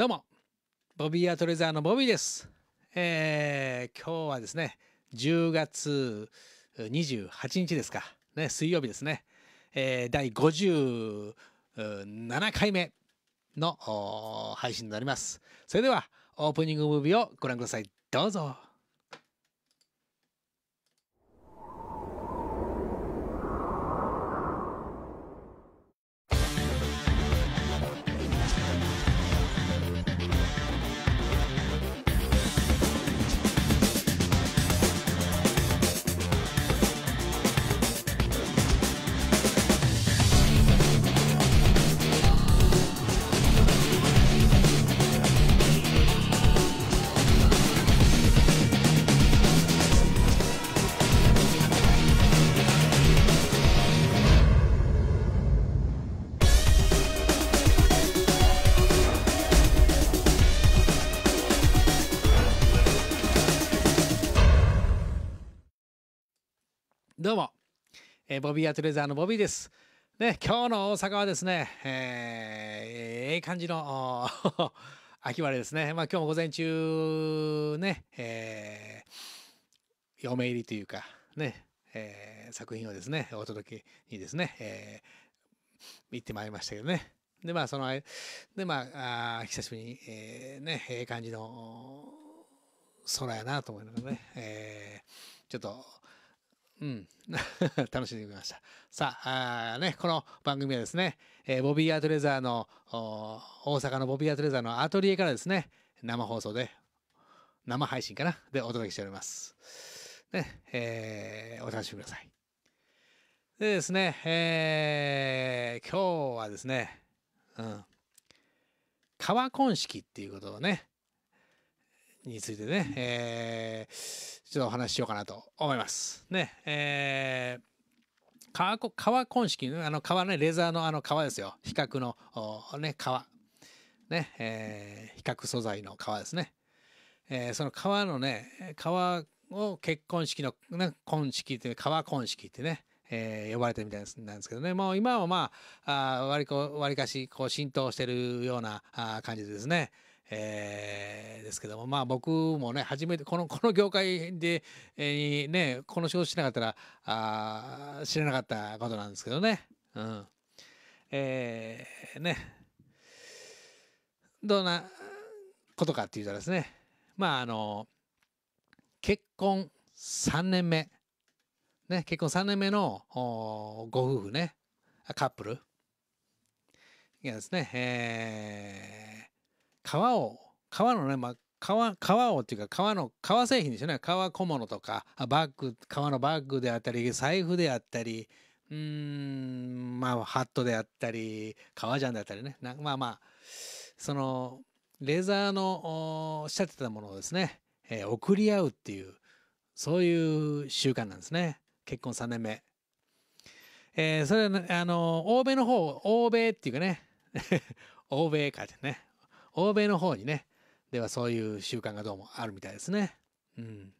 どうも、ボビーアトレザーのボビーです。えー、今日はですね、10月28日ですか、ね、水曜日ですね、えー、第57回目の配信になります。それでは、オープニングムービーをご覧ください。どうぞ。えー、ボビーアトレザーのボビーです。ね、今日の大阪はですね、えー、えー、感じの 秋晴れですね。まあ今日も午前中ね、えー、嫁入りというか、ね、えー、作品をですね、お届けにですね、えー、行ってまいりましたけどね。で、まあ、その、で、まあ、あ久しぶりに、えー、ね、ええー、感じの空やなと思いながらね、えー、ちょっと、うん、楽しんでみました。さあ、あね、この番組はですね、えー、ボビー・アートレザーの、大阪のボビー・アートレザーのアトリエからですね、生放送で、生配信かなでお届けしております。ね、えー、お楽しみください。でですね、えー、今日はですね、うん、川婚式っていうことをね、についてね、えー、ちょっとお話ししようかなと思います。ね、えー、川革婚式のあの川ねレザーのあの川ですよ比較のね川。ねえー、比較素材の川ですね、えー、その川のね川を結婚式の、ね、婚式って革婚式ってね、えー、呼ばれてるみたいなんですけどねもう今はまああ割こ割かしこう浸透してるようなあ感じですね。えー、ですけどもまあ僕もね初めてこの この業界で、えー、ねこの仕事しなかったらあ知らなかったことなんですけどねうんえー、ねどんなことかっていうとですねまああの結婚3年目ね結婚3年目のご夫婦ねカップルがですね、えー革を革のね、まあ革革をっていうか革の革製品ですよね革小物とかバッグ革のバッグであったり財布であったりうんまあハットであったり革ジャンであったりねまあまあそのレーザーのおっしゃってたものをですね、えー、送り合うっていうそういう習慣なんですね結婚3年目。えー、それはあの欧米の方欧米っていうかね 欧米かってね欧米の方にね、ではそういう習慣がどうもあるみたいですね。うん。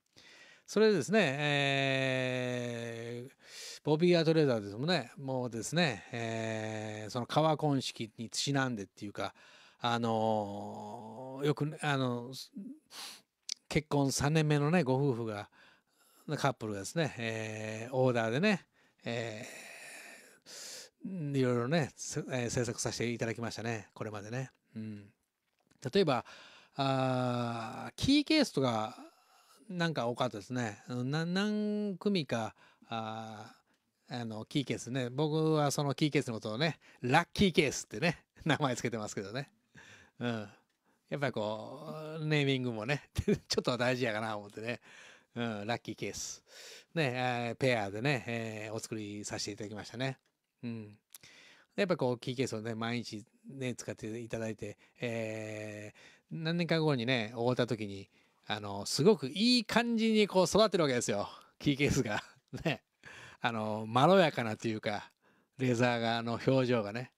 それでですね、えー、ボビー・アトレーザーですもんね、もうですね、えー、その川婚式にちなんでっていうか、あのー、よく、あの結婚3年目のね、ご夫婦が、カップルがですね、えー、オーダーでね、えー、いろいろね、え制作させていただきましたね、これまでね。うん例えばあキーケースとかなんか多かったですね何組かああのキーケースね僕はそのキーケースのことをねラッキーケースってね 名前つけてますけどね、うん、やっぱりこうネーミングもね ちょっと大事やかな思ってね、うん、ラッキーケースね、えペアでね、えー、お作りさせていただきましたね、うん、やっぱこう、キーケースをね、毎日ね、使っていただいて、えー、何年か後にね、終わった時に、あの、すごくいい感じにこう育ってるわけですよ。キーケースが。ね。あの、まろやかなというか、レザー側の表情がね。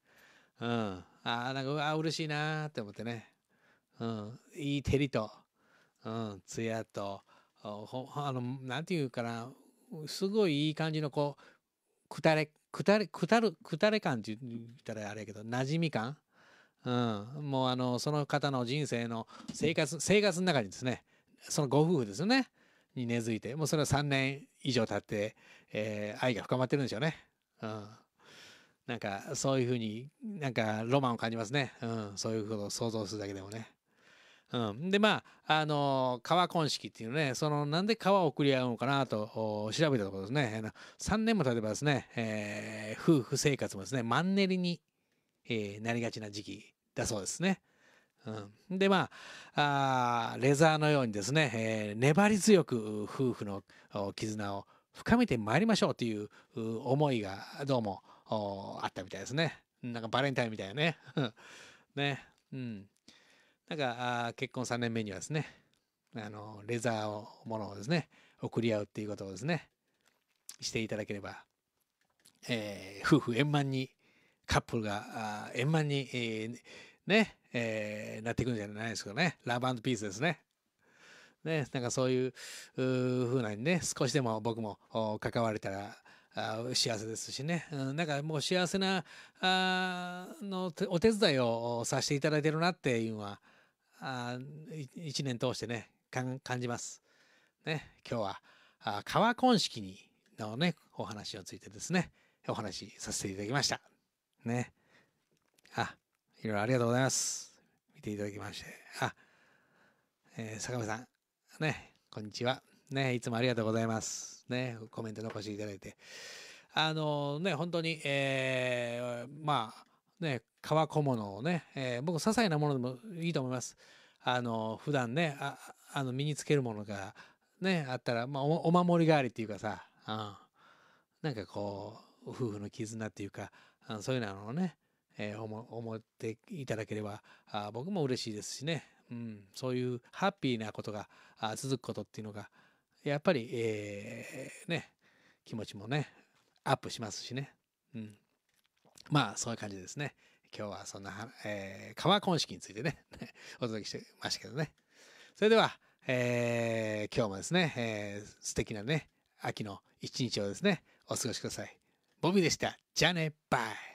うん。ああ、なんか、あ嬉しいなって思ってね。うん。いい照りと、うん、艶と、あの、なんていうかな、すごいいい感じのこう、くだれ、くだれ、くだる、くだれ感って言ったらあれやけど、馴染み感うん。もうあの、その方の人生の生活、生活の中にですね、そのご夫婦ですよね、に根付いて、もうそれは3年以上経って、えー、愛が深まってるんでしょうね。うん。なんか、そういうふうに、なんか、ロマンを感じますね。うん。そういうことを想像するだけでもね。うん、でまああの川婚式っていうねそのなんで川を送り合うのかなと調べたところですね3年も経てばですね、えー、夫婦生活もですねマンネリに、えー、なりがちな時期だそうですね。うん、でまああレザーのようにですね、えー、粘り強く夫婦の絆を深めてまいりましょうという思いがどうもあったみたいですね。なんかバレンタインみたいなね。ね。うん。なんか結婚3年目にはですねあのレザーをものをですね送り合うっていうことをですねしていただければ、えー、夫婦円満にカップルが円満に、えー、ね、えー、なっていくんじゃないですかねラブピースですね。ね、なんかそういうふうなにね少しでも僕も関われたら幸せですしね、うん、なんかもう幸せなあのお手伝いをさせていただいてるなっていうのはあ1年通してね感じます。ね今日はあ川婚式にのねお話をついてですねお話しさせていただきました。ね。あいろいろありがとうございます。見ていただきまして。あえー、坂部さんねこんにちは。ねいつもありがとうございます。ねコメント残していただいて。あのね本当に、えー、まあね、革小物をね、えー、僕、些細なものでもいいと思います。あの、普段ね、ああの身につけるものが、ね、あったら、まあお、お守り代わりっていうかさ、うん、なんかこう、夫婦の絆っていうか、うん、そういうのをね、えー、思思っていただければあ僕も嬉しいですしね、うん、そういうハッピーなことがあ続くことっていうのがやっぱり、えー、ね気持ちもねアップしますしね、うん、まあそういう感じですね。今日はそんな、えー、川婚式についてね お届けしてましたけどね。それでは、えー、今日もですね、えー、素敵なね、秋の一日をですね、お過ごしください。ボビーでした。じゃあね、バイ。